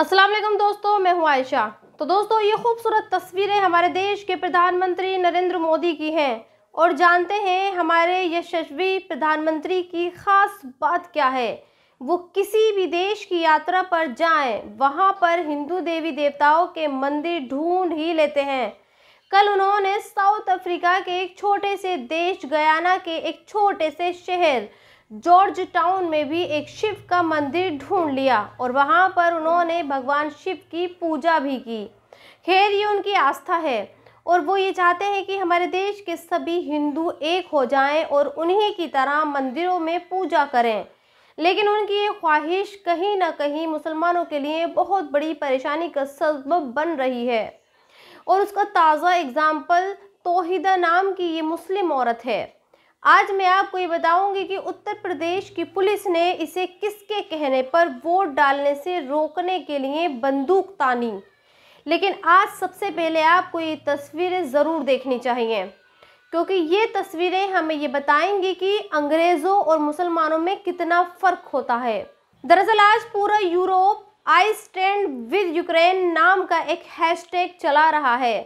असलम दोस्तों मैं हूँ आयशा तो दोस्तों ये खूबसूरत तस्वीरें हमारे देश के प्रधानमंत्री नरेंद्र मोदी की हैं और जानते हैं हमारे यशस्वी प्रधानमंत्री की ख़ास बात क्या है वो किसी भी देश की यात्रा पर जाएं वहाँ पर हिंदू देवी देवताओं के मंदिर ढूंढ ही लेते हैं कल उन्होंने साउथ अफ्रीका के एक छोटे से देश गयाना के एक छोटे से शहर जॉर्ज टाउन में भी एक शिव का मंदिर ढूंढ लिया और वहाँ पर उन्होंने भगवान शिव की पूजा भी की खैर ये उनकी आस्था है और वो ये चाहते हैं कि हमारे देश के सभी हिंदू एक हो जाएं और उन्हीं की तरह मंदिरों में पूजा करें लेकिन उनकी ये ख्वाहिश कहीं ना कहीं मुसलमानों के लिए बहुत बड़ी परेशानी का सबब बन रही है और उसका ताज़ा एग्ज़ाम्पल तोहिदा नाम की ये मुस्लिम औरत है आज मैं आपको ये बताऊंगी कि उत्तर प्रदेश की पुलिस ने इसे किसके कहने पर वोट डालने से रोकने के लिए बंदूक तानी लेकिन आज सबसे पहले आपको ये तस्वीरें ज़रूर देखनी चाहिए क्योंकि ये तस्वीरें हमें ये बताएंगी कि अंग्रेज़ों और मुसलमानों में कितना फ़र्क होता है दरअसल आज पूरा Europe I stand with Ukraine नाम का एक हैशटैग चला रहा है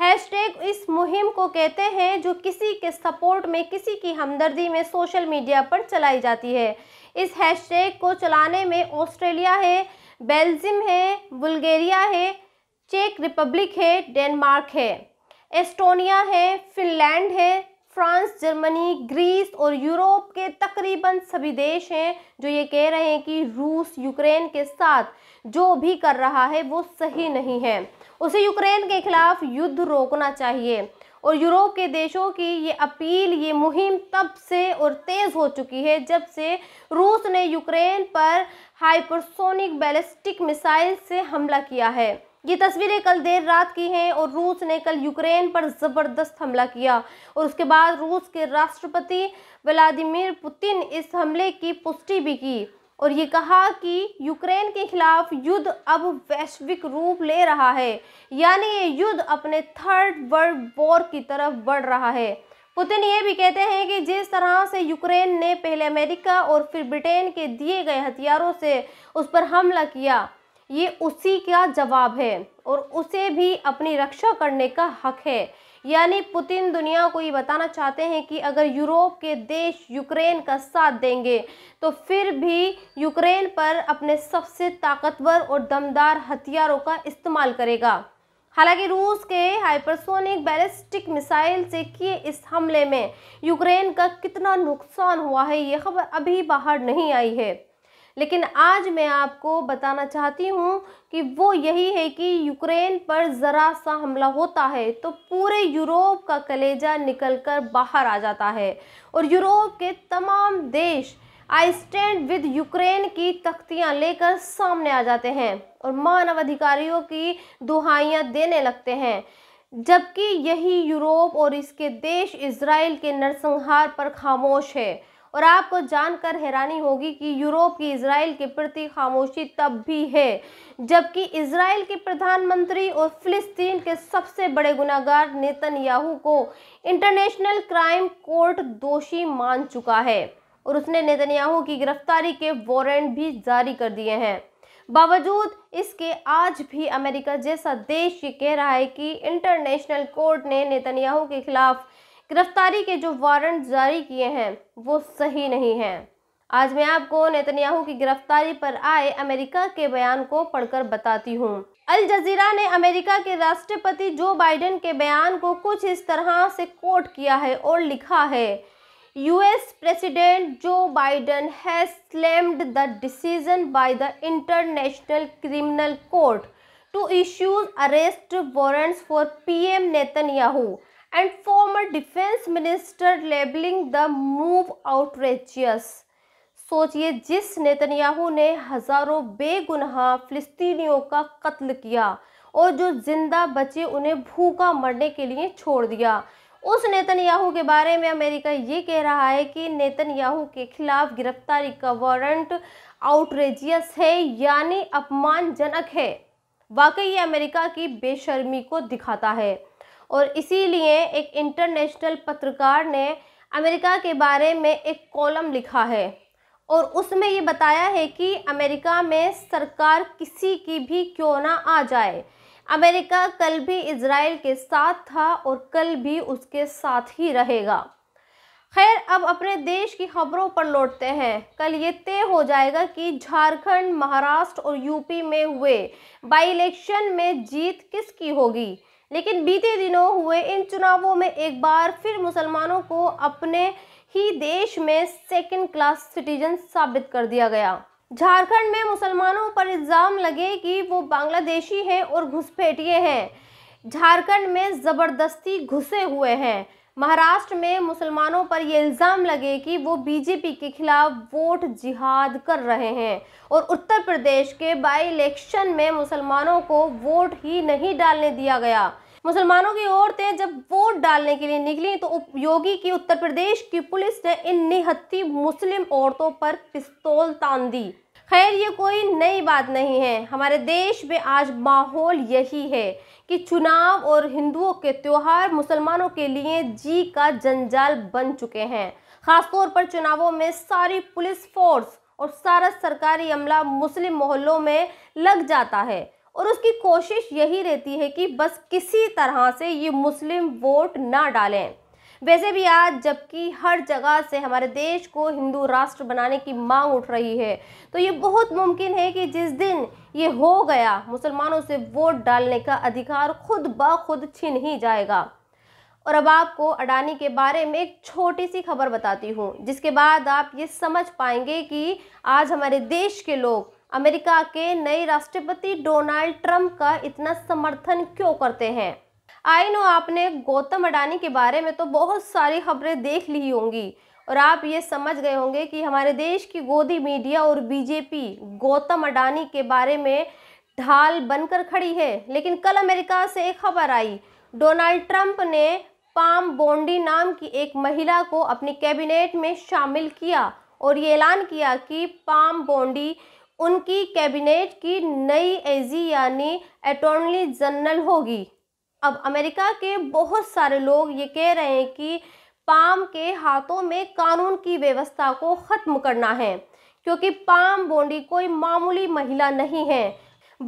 हैशटैग इस मुहिम को कहते हैं जो किसी के सपोर्ट में किसी की हमदर्दी में सोशल मीडिया पर चलाई जाती है इस हैशटैग को चलाने में ऑस्ट्रेलिया है बेल्जियम है बुल्गेरिया है चेक रिपब्लिक है डेनमार्क है एस्टोनिया है फिनलैंड है फ्रांस जर्मनी ग्रीस और यूरोप के तकरीबन सभी देश हैं जो ये कह रहे हैं कि रूस यूक्रेन के साथ जो भी कर रहा है वो सही नहीं है उसे यूक्रेन के खिलाफ युद्ध रोकना चाहिए और यूरोप के देशों की ये अपील ये मुहिम तब से और तेज़ हो चुकी है जब से रूस ने यूक्रेन पर हाइपरसोनिक बैलिस्टिक मिसाइल से हमला किया है ये तस्वीरें कल देर रात की हैं और रूस ने कल यूक्रेन पर ज़बरदस्त हमला किया और उसके बाद रूस के राष्ट्रपति व्लादिमिर पुतिन इस हमले की पुष्टि भी की और ये कहा कि यूक्रेन के खिलाफ युद्ध अब वैश्विक रूप ले रहा है यानी ये युद्ध अपने थर्ड वर्ल्ड वॉर की तरफ बढ़ रहा है पुतिन ये भी कहते हैं कि जिस तरह से यूक्रेन ने पहले अमेरिका और फिर ब्रिटेन के दिए गए हथियारों से उस पर हमला किया ये उसी का जवाब है और उसे भी अपनी रक्षा करने का हक है यानी पुतिन दुनिया को ये बताना चाहते हैं कि अगर यूरोप के देश यूक्रेन का साथ देंगे तो फिर भी यूक्रेन पर अपने सबसे ताकतवर और दमदार हथियारों का इस्तेमाल करेगा हालांकि रूस के हाइपरसोनिक बैलिस्टिक मिसाइल से किए इस हमले में यूक्रेन का कितना नुकसान हुआ है ये खबर अभी बाहर नहीं आई है लेकिन आज मैं आपको बताना चाहती हूँ कि वो यही है कि यूक्रेन पर ज़रा सा हमला होता है तो पूरे यूरोप का कलेजा निकलकर बाहर आ जाता है और यूरोप के तमाम देश आई स्टैंड विद यूक्रेन की तख्तियाँ लेकर सामने आ जाते हैं और मानवाधिकारियों की दुहाइयाँ देने लगते हैं जबकि यही यूरोप और इसके देश इसराइल के नरसंहार पर खामोश है और आपको जानकर हैरानी होगी कि यूरोप की इसराइल के प्रति खामोशी तब भी है जबकि इसराइल के प्रधानमंत्री और फिलिस्तीन के सबसे बड़े गुनागार नेतन याहू को इंटरनेशनल क्राइम कोर्ट दोषी मान चुका है और उसने नेतन्याहू की गिरफ्तारी के वारंट भी जारी कर दिए हैं बावजूद इसके आज भी अमेरिका जैसा देश ये कह रहा है कि इंटरनेशनल कोर्ट ने नेतन्याहू के खिलाफ गिरफ्तारी के जो वारंट जारी किए हैं वो सही नहीं हैं आज मैं आपको नेतन्याहू की गिरफ्तारी पर आए अमेरिका के बयान को पढ़कर बताती हूँ अल जजीरा ने अमेरिका के राष्ट्रपति जो बाइडेन के बयान को कुछ इस तरह से कोट किया है और लिखा है US president Joe Biden has claimed the decision by the International Criminal Court to issues arrest warrants for PM Netanyahu and former defense minister labeling the move outrageous सोचिए जिस नेतन्याहू ने हज़ारों बेगुनाह फ़िलिस्तीनियों का कत्ल किया और जो ज़िंदा बचे उन्हें भूखा मरने के लिए छोड़ दिया उस नेतन्याहू के बारे में अमेरिका ये कह रहा है कि नेतन्याहू के खिलाफ गिरफ्तारी का वारंट आउटरेजियस है यानी अपमानजनक है वाकई ये अमेरिका की बेशर्मी को दिखाता है और इसीलिए एक इंटरनेशनल पत्रकार ने अमेरिका के बारे में एक कॉलम लिखा है और उसमें ये बताया है कि अमेरिका में सरकार किसी की भी क्यों ना आ जाए अमेरिका कल भी इसराइल के साथ था और कल भी उसके साथ ही रहेगा खैर अब अपने देश की खबरों पर लौटते हैं कल ये तय हो जाएगा कि झारखंड महाराष्ट्र और यूपी में हुए बाई इलेक्शन में जीत किसकी होगी लेकिन बीते दिनों हुए इन चुनावों में एक बार फिर मुसलमानों को अपने ही देश में सेकेंड क्लास सिटीजन साबित कर दिया गया झारखंड में मुसलमानों पर इल्ज़ाम लगे कि वो बांग्लादेशी हैं और घुसपैठिए हैं झारखंड में ज़बरदस्ती घुसे हुए हैं महाराष्ट्र में मुसलमानों पर ये इल्ज़ाम लगे कि वो बीजेपी के खिलाफ वोट जिहाद कर रहे हैं और उत्तर प्रदेश के बाई इलेक्शन में मुसलमानों को वोट ही नहीं डालने दिया गया मुसलमानों की औरतें जब वोट डालने के लिए निकली तो योगी की उत्तर प्रदेश की पुलिस ने इन निहत्ती मुस्लिम औरतों पर पिस्तौल तान दी खैर ये कोई नई बात नहीं है हमारे देश में आज माहौल यही है कि चुनाव और हिंदुओं के त्यौहार मुसलमानों के लिए जी का जंजाल बन चुके हैं खासतौर पर चुनावों में सारी पुलिस फोर्स और सारा सरकारी अमला मुस्लिम मोहल्लों में लग जाता है और उसकी कोशिश यही रहती है कि बस किसी तरह से ये मुस्लिम वोट ना डालें वैसे भी आज जबकि हर जगह से हमारे देश को हिंदू राष्ट्र बनाने की मांग उठ रही है तो ये बहुत मुमकिन है कि जिस दिन ये हो गया मुसलमानों से वोट डालने का अधिकार खुद ब खुद छीन ही जाएगा और अब आपको अडानी के बारे में एक छोटी सी खबर बताती हूँ जिसके बाद आप ये समझ पाएंगे कि आज हमारे देश के लोग अमेरिका के नए राष्ट्रपति डोनाल्ड ट्रंप का इतना समर्थन क्यों करते हैं आई नो आपने गौतम अडानी के बारे में तो बहुत सारी खबरें देख ली होंगी और आप ये समझ गए होंगे कि हमारे देश की गोदी मीडिया और बीजेपी गौतम अडानी के बारे में ढाल बनकर खड़ी है लेकिन कल अमेरिका से एक खबर आई डोनाल्ड ट्रंप ने पाम बोंडी नाम की एक महिला को अपनी कैबिनेट में शामिल किया और ये ऐलान किया कि पाम बोंडी उनकी कैबिनेट की नई एजी यानी अटॉर्नी जनरल होगी अब अमेरिका के बहुत सारे लोग ये कह रहे हैं कि पाम के हाथों में कानून की व्यवस्था को ख़त्म करना है क्योंकि पाम बोंडी कोई मामूली महिला नहीं है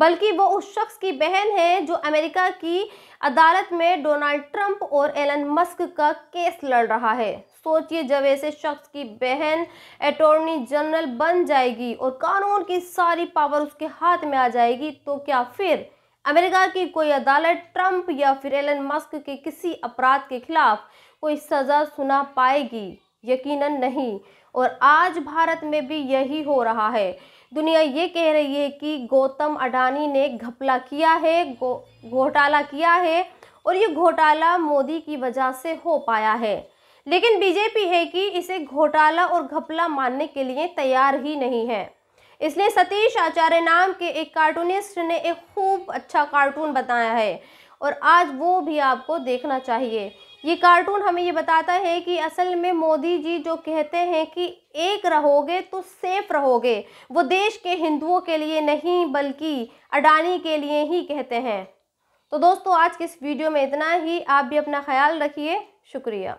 बल्कि वो उस शख्स की बहन है जो अमेरिका की अदालत में डोनाल्ड ट्रंप और एलन मस्क का केस लड़ रहा है सोचिए जब ऐसे शख्स की बहन अटॉर्नी जनरल बन जाएगी और कानून की सारी पावर उसके हाथ में आ जाएगी तो क्या फिर अमेरिका की कोई अदालत ट्रंप या फिर एलन मस्क के किसी अपराध के खिलाफ कोई सज़ा सुना पाएगी यकीनन नहीं और आज भारत में भी यही हो रहा है दुनिया ये कह रही है कि गौतम अडानी ने घपला किया है घोटाला गो, किया है और ये घोटाला मोदी की वजह से हो पाया है लेकिन बीजेपी है कि इसे घोटाला और घपला मानने के लिए तैयार ही नहीं है इसलिए सतीश आचार्य नाम के एक कार्टूनिस्ट ने एक खूब अच्छा कार्टून बताया है और आज वो भी आपको देखना चाहिए ये कार्टून हमें ये बताता है कि असल में मोदी जी जो कहते हैं कि एक रहोगे तो सेफ रहोगे वो देश के हिंदुओं के लिए नहीं बल्कि अडानी के लिए ही कहते हैं तो दोस्तों आज के इस वीडियो में इतना ही आप भी अपना ख्याल रखिए शुक्रिया